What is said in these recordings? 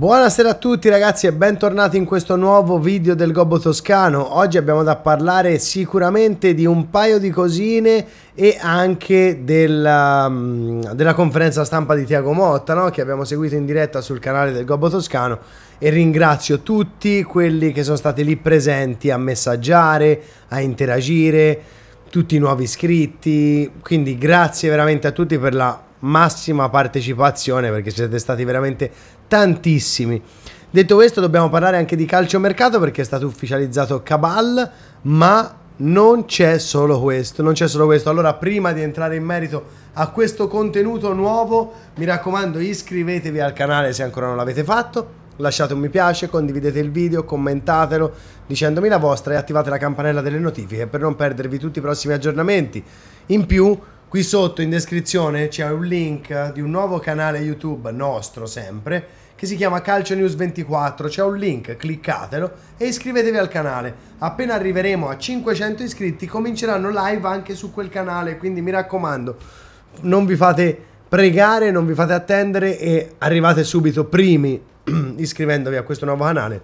Buonasera a tutti ragazzi e bentornati in questo nuovo video del Gobbo Toscano. Oggi abbiamo da parlare sicuramente di un paio di cosine e anche della, mm, della conferenza stampa di Tiago Motta no? che abbiamo seguito in diretta sul canale del Gobbo Toscano e ringrazio tutti quelli che sono stati lì presenti a messaggiare, a interagire, tutti i nuovi iscritti, quindi grazie veramente a tutti per la massima partecipazione perché siete stati veramente tantissimi. Detto questo, dobbiamo parlare anche di calciomercato perché è stato ufficializzato Cabal, ma non c'è solo questo, non c'è solo questo. Allora, prima di entrare in merito a questo contenuto nuovo, mi raccomando, iscrivetevi al canale se ancora non l'avete fatto. Lasciate un mi piace, condividete il video, commentatelo dicendomi la vostra e attivate la campanella delle notifiche per non perdervi tutti i prossimi aggiornamenti. In più, Qui sotto in descrizione c'è un link di un nuovo canale YouTube nostro sempre che si chiama Calcio News 24, c'è un link, cliccatelo e iscrivetevi al canale. Appena arriveremo a 500 iscritti cominceranno live anche su quel canale, quindi mi raccomando, non vi fate pregare, non vi fate attendere e arrivate subito primi iscrivendovi a questo nuovo canale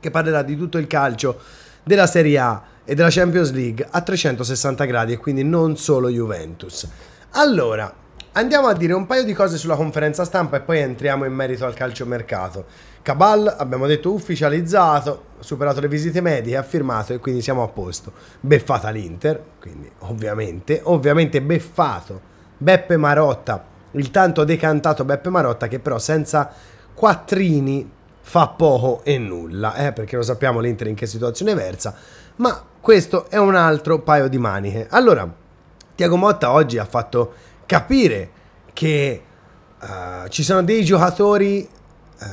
che parlerà di tutto il calcio della Serie A e della Champions League a 360 gradi e quindi non solo Juventus. Allora, andiamo a dire un paio di cose sulla conferenza stampa e poi entriamo in merito al calciomercato. Cabal, abbiamo detto ufficializzato, superato le visite mediche, ha firmato e quindi siamo a posto. Beffata l'Inter, quindi ovviamente, ovviamente beffato Beppe Marotta, il tanto decantato Beppe Marotta che però senza quattrini fa poco e nulla, eh, perché lo sappiamo l'Inter in che situazione versa, ma questo è un altro paio di maniche. Allora, Tiago Motta oggi ha fatto capire che uh, ci sono dei giocatori, uh,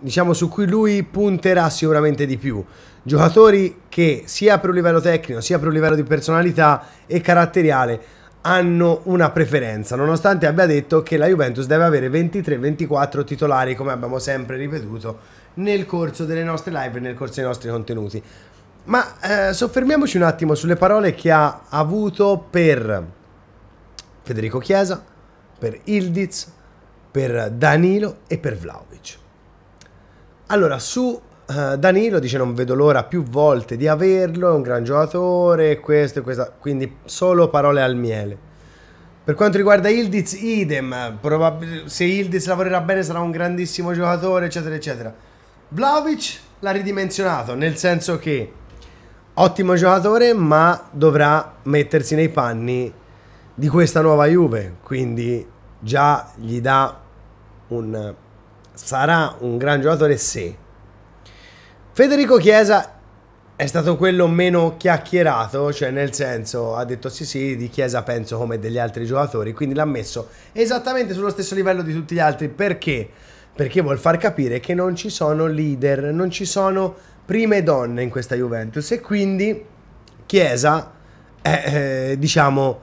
diciamo, su cui lui punterà sicuramente di più. Giocatori che sia per un livello tecnico, sia per un livello di personalità e caratteriale hanno una preferenza, nonostante abbia detto che la Juventus deve avere 23-24 titolari, come abbiamo sempre ripetuto nel corso delle nostre live e nel corso dei nostri contenuti. Ma eh, soffermiamoci un attimo sulle parole che ha avuto per Federico Chiesa, per Ildiz, per Danilo e per Vlaovic. Allora, su eh, Danilo dice non vedo l'ora più volte di averlo, è un gran giocatore, questo e questa, quindi solo parole al miele. Per quanto riguarda Ildiz, idem, probab- se Ildiz lavorerà bene sarà un grandissimo giocatore, eccetera, eccetera. Vlaovic l'ha ridimensionato, nel senso che ottimo giocatore, ma dovrà mettersi nei panni di questa nuova Juve, quindi già gli dà un sarà un gran giocatore se Federico Chiesa è stato quello meno chiacchierato, cioè nel senso ha detto sì sì, di Chiesa penso come degli altri giocatori, quindi l'ha messo esattamente sullo stesso livello di tutti gli altri. Perché? Perché vuol far capire che non ci sono leader, non ci sono prime donne in questa Juventus e quindi Chiesa, è, eh, diciamo,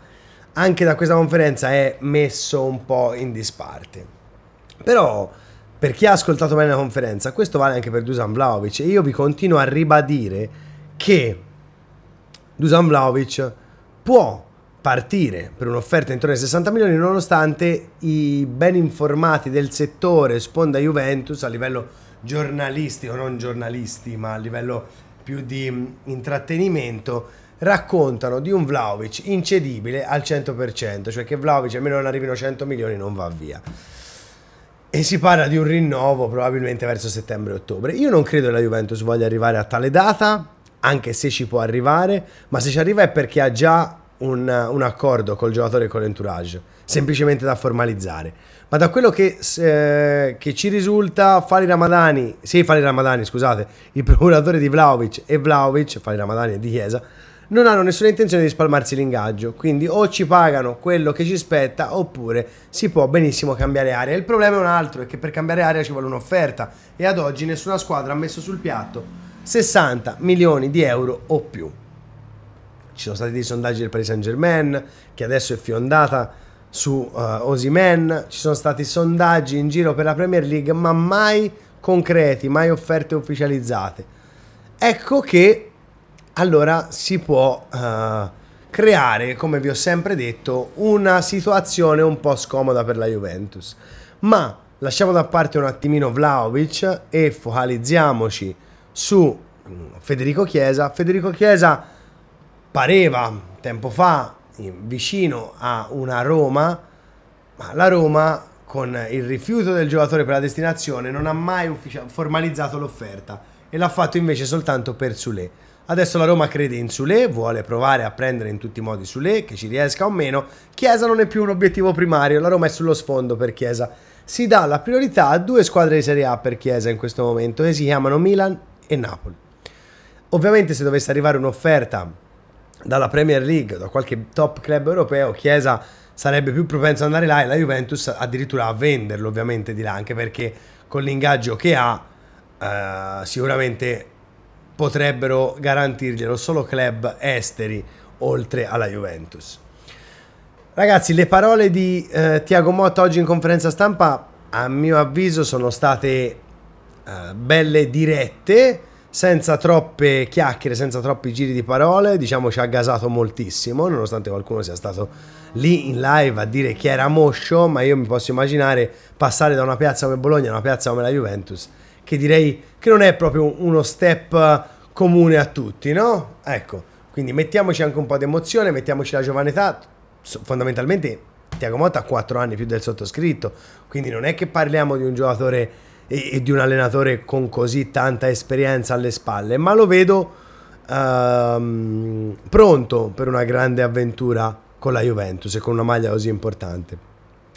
anche da questa conferenza è messo un po' in disparte. Però per chi ha ascoltato bene la conferenza, questo vale anche per Dusan Vlaovic e io vi continuo a ribadire che Dusan Vlaovic può partire per un'offerta intorno ai 60 milioni nonostante i ben informati del settore sponda Juventus a livello giornalistico, non giornalisti ma a livello più di mm, intrattenimento raccontano di un Vlaovic incedibile al 100% cioè che Vlaovic almeno non arrivino 100 milioni non va via e si parla di un rinnovo probabilmente verso settembre-ottobre. Io non credo che la Juventus voglia arrivare a tale data, anche se ci può arrivare, ma se ci arriva è perché ha già un, un accordo col giocatore e con l'entourage, semplicemente da formalizzare. Ma da quello che, eh, che ci risulta, Fali Ramadani, sì, Fali Ramadani, scusate, il procuratore di Vlaovic e Vlaovic, Fali Ramadani e di Chiesa, non hanno nessuna intenzione di spalmarsi l'ingaggio, quindi o ci pagano quello che ci spetta oppure si può benissimo cambiare area. Il problema è un altro, è che per cambiare area ci vuole un'offerta e ad oggi nessuna squadra ha messo sul piatto 60 milioni di euro o più. Ci sono stati dei sondaggi del Paris Saint Germain che adesso è fiondata su uh, eh, Osimen, ci sono stati sondaggi in giro per la Premier League ma mai concreti, mai offerte ufficializzate. Ecco che allora si può uh, creare, come vi ho sempre detto, una situazione un po' scomoda per la Juventus. Ma lasciamo da parte un attimino Vlaovic e focalizziamoci su mm, Federico Chiesa. Federico Chiesa pareva tempo fa vicino a una Roma, ma la Roma con il rifiuto del giocatore per la destinazione non ha mai formalizzato l'offerta e l'ha fatto invece soltanto per Sule. Adesso la Roma crede in Sule, vuole provare a prendere in tutti i modi Sule, che ci riesca o meno. Chiesa non è più un obiettivo primario, la Roma è sullo sfondo per Chiesa. Si dà la priorità a due squadre di Serie A per Chiesa in questo momento, e si chiamano Milan e Napoli. Ovviamente se dovesse arrivare un'offerta dalla Premier League, da qualche top club europeo, Chiesa sarebbe più propenso ad andare là e la Juventus addirittura a venderlo ovviamente di là, anche perché con l'ingaggio che ha eh, sicuramente potrebbero garantirglielo solo club esteri oltre alla Juventus. Ragazzi, le parole di eh, Tiago Motta oggi in conferenza stampa, a mio avviso, sono state eh, belle dirette, senza troppe chiacchiere, senza troppi giri di parole. Diciamo ci ha gasato moltissimo, nonostante qualcuno sia stato lì in live a dire che era Moscio, ma io mi posso immaginare passare da una piazza come Bologna a una piazza come la Juventus che direi che non è proprio uno step eh, comune a tutti, no? Ecco, quindi mettiamoci anche un po' di emozione, mettiamoci la giovane età, fondamentalmente Tiago Motta ha 4 anni più del sottoscritto, quindi non è che parliamo di un giocatore e, di un allenatore con così tanta esperienza alle spalle, ma lo vedo ehm, pronto per una grande avventura con la Juventus e con una maglia così importante.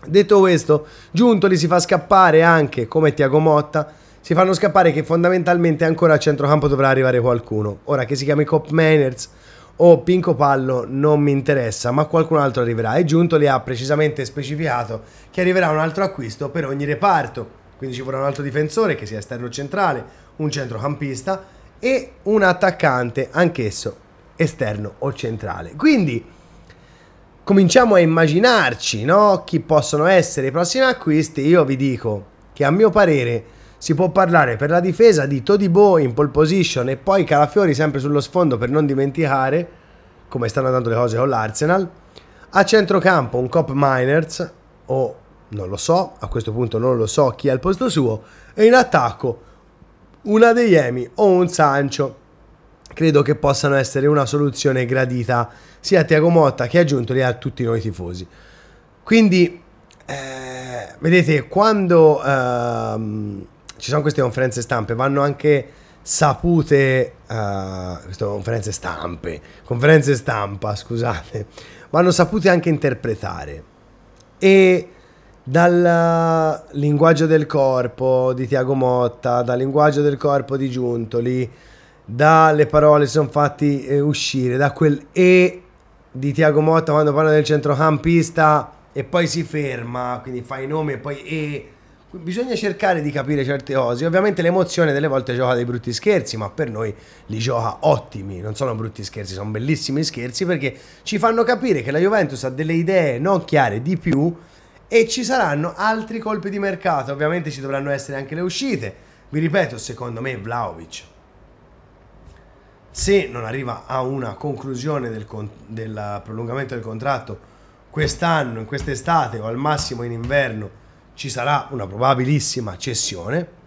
Detto questo, Giuntoli si fa scappare anche come Tiago Motta si fanno scappare che fondamentalmente ancora a centrocampo dovrà arrivare qualcuno. Ora che si chiami Cop Manners o Pinco Pallo non mi interessa, ma qualcun altro arriverà. E Giuntoli ha precisamente specificato che arriverà un altro acquisto per ogni reparto. Quindi ci vorrà un altro difensore che sia esterno centrale, un centrocampista e un attaccante anch'esso esterno o centrale. Quindi cominciamo a immaginarci no? chi possono essere i prossimi acquisti. Io vi dico che a mio parere si può parlare per la difesa di Todibo in pole position e poi Calafiori sempre sullo sfondo per non dimenticare come stanno andando le cose con l'Arsenal. A centrocampo un Cop Miners o non lo so, a questo punto non lo so chi è al posto suo e in attacco una De Emi o un Sancho. Credo che possano essere una soluzione gradita sia a Tiago Motta che a Giuntoli e a tutti noi tifosi. Quindi eh, vedete quando ehm, ci sono queste conferenze stampe, vanno anche sapute, uh, eh, queste conferenze stampe, conferenze stampa, scusate, vanno sapute anche interpretare. E dal linguaggio del corpo di Tiago Motta, dal linguaggio del corpo di Giuntoli, dalle parole sono fatti eh, uscire, da quel E di Tiago Motta quando parla del centrocampista e poi si ferma, quindi fa i nomi e poi E bisogna cercare di capire certe cose. Ovviamente l'emozione delle volte gioca dei brutti scherzi, ma per noi li gioca ottimi. Non sono brutti scherzi, sono bellissimi scherzi perché ci fanno capire che la Juventus ha delle idee non chiare di più e ci saranno altri colpi di mercato. Ovviamente ci dovranno essere anche le uscite. Vi ripeto, secondo me Vlaovic se non arriva a una conclusione del, del prolungamento del contratto quest'anno, in quest'estate o al massimo in inverno ci sarà una probabilissima cessione.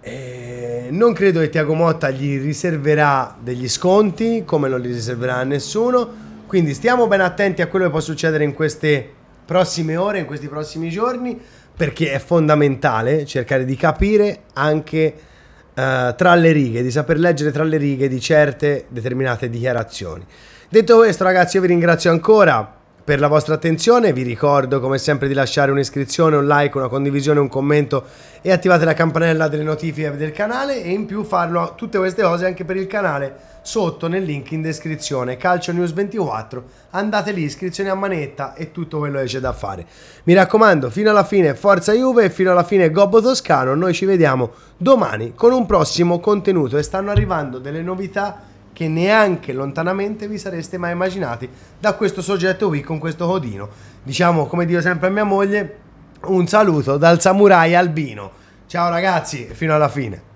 Eh, non credo che Tiago Motta gli riserverà degli sconti come non li riserverà a nessuno. Quindi stiamo ben attenti a quello che può succedere in queste prossime ore, in questi prossimi giorni, perché è fondamentale cercare di capire anche eh, tra le righe, di saper leggere tra le righe di certe determinate dichiarazioni. Detto questo, ragazzi, io vi ringrazio ancora per la vostra attenzione. Vi ricordo come sempre di lasciare un'iscrizione, un like, una condivisione, un commento e attivate la campanella delle notifiche del canale e in più farlo tutte queste cose anche per il canale sotto nel link in descrizione Calcio News 24 andate lì iscrizione a manetta e tutto quello che c'è da fare mi raccomando fino alla fine Forza Juve e fino alla fine Gobbo Toscano noi ci vediamo domani con un prossimo contenuto e stanno arrivando delle novità che neanche lontanamente vi sareste mai immaginati da questo soggetto qui con questo codino. Diciamo, come dico sempre a mia moglie, un saluto dal samurai albino. Ciao ragazzi, fino alla fine.